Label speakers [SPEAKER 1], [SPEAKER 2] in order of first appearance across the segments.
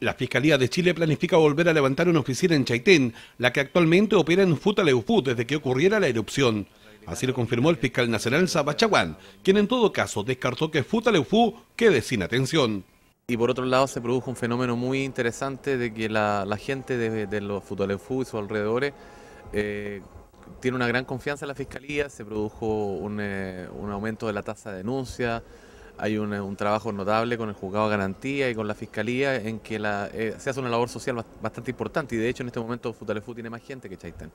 [SPEAKER 1] La Fiscalía de Chile planifica volver a levantar una oficina en Chaitén, la que actualmente opera en Futaleufú desde que ocurriera la erupción. Así lo confirmó el fiscal nacional Zabachaguán, quien en todo caso descartó que Futaleufú quede sin atención. Y por otro lado se produjo un fenómeno
[SPEAKER 2] muy interesante de que la, gente de, los Futaleufú y sus alrededores eh, tiene una gran confianza en la Fiscalía, se produjo un, eh, un aumento de la tasa de denuncia, hay un, trabajo notable con el juzgado de garantía y con la fiscalía en que eh, se hace una labor social bastante importante y de hecho en este momento Futalefú tiene más gente que Chaitén.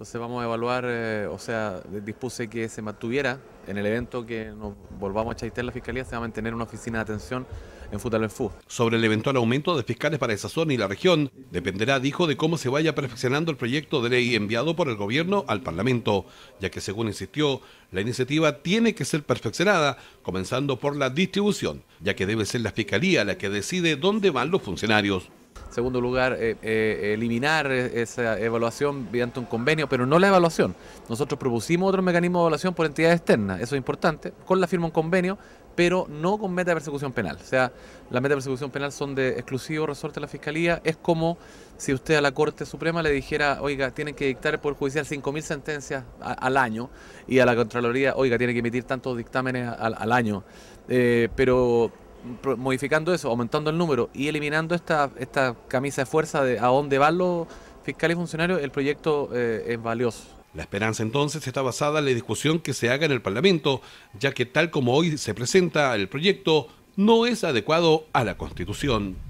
[SPEAKER 2] Entonces vamos a evaluar, eh, o sea, dispuse que se mantuviera en el evento que nos
[SPEAKER 1] volvamos a chaitear la fiscalía, se va a mantener una oficina de atención en Benfú. Sobre el eventual aumento de fiscales para esa zona y la región, dependerá, dijo, de cómo se vaya perfeccionando el proyecto de ley enviado por el gobierno al Parlamento, ya que, según insistió, la iniciativa tiene que ser perfeccionada, comenzando por la distribución, ya que debe ser la fiscalía la que decide dónde van los funcionarios. Segundo lugar,
[SPEAKER 2] eh, eh, eliminar e-, esa evaluación mediante un convenio, pero no la evaluación. Nosotros propusimos otro mecanismo de evaluación por entidades externas, eso es importante. Con la firma un convenio, pero no con meta de persecución penal. O sea, las metas de persecución penal son de exclusivo resorte de la Fiscalía. Es como si usted a la Corte Suprema le dijera, oiga, tienen que dictar por Judicial 5.000 sentencias al año y a la Contraloría, oiga, tiene que emitir tantos dictámenes al, año. Eh, pero modificando eso, aumentando el número y eliminando esta, esta camisa de fuerza de a dónde van los fiscales y funcionarios, el proyecto eh, es
[SPEAKER 1] valioso. La esperanza entonces está basada en la discusión que se haga en el Parlamento, ya que tal como hoy se presenta el proyecto, no es adecuado a la Constitución.